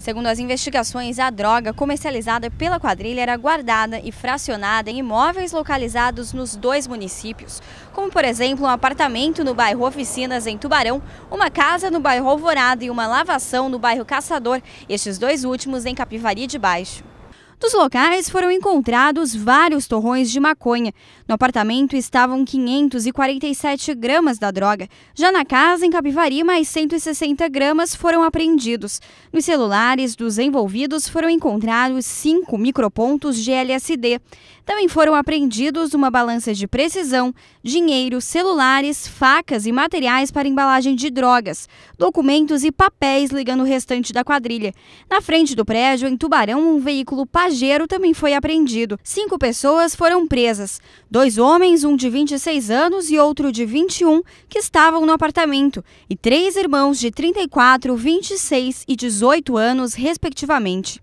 Segundo as investigações, a droga comercializada pela quadrilha era guardada e fracionada em imóveis localizados nos dois municípios, como por exemplo um apartamento no bairro Oficinas, em Tubarão, uma casa no bairro Alvorada e uma lavação no bairro Caçador, estes dois últimos em Capivari de Baixo dos locais foram encontrados vários torrões de maconha. No apartamento estavam 547 gramas da droga. Já na casa, em Capivari, mais 160 gramas foram apreendidos. Nos celulares dos envolvidos foram encontrados cinco micropontos de LSD. Também foram apreendidos uma balança de precisão, dinheiro, celulares, facas e materiais para embalagem de drogas, documentos e papéis ligando o restante da quadrilha. Na frente do prédio, em Tubarão, um veículo Pajé passageiro também foi apreendido. Cinco pessoas foram presas: dois homens, um de 26 anos e outro de 21, que estavam no apartamento, e três irmãos de 34, 26 e 18 anos, respectivamente.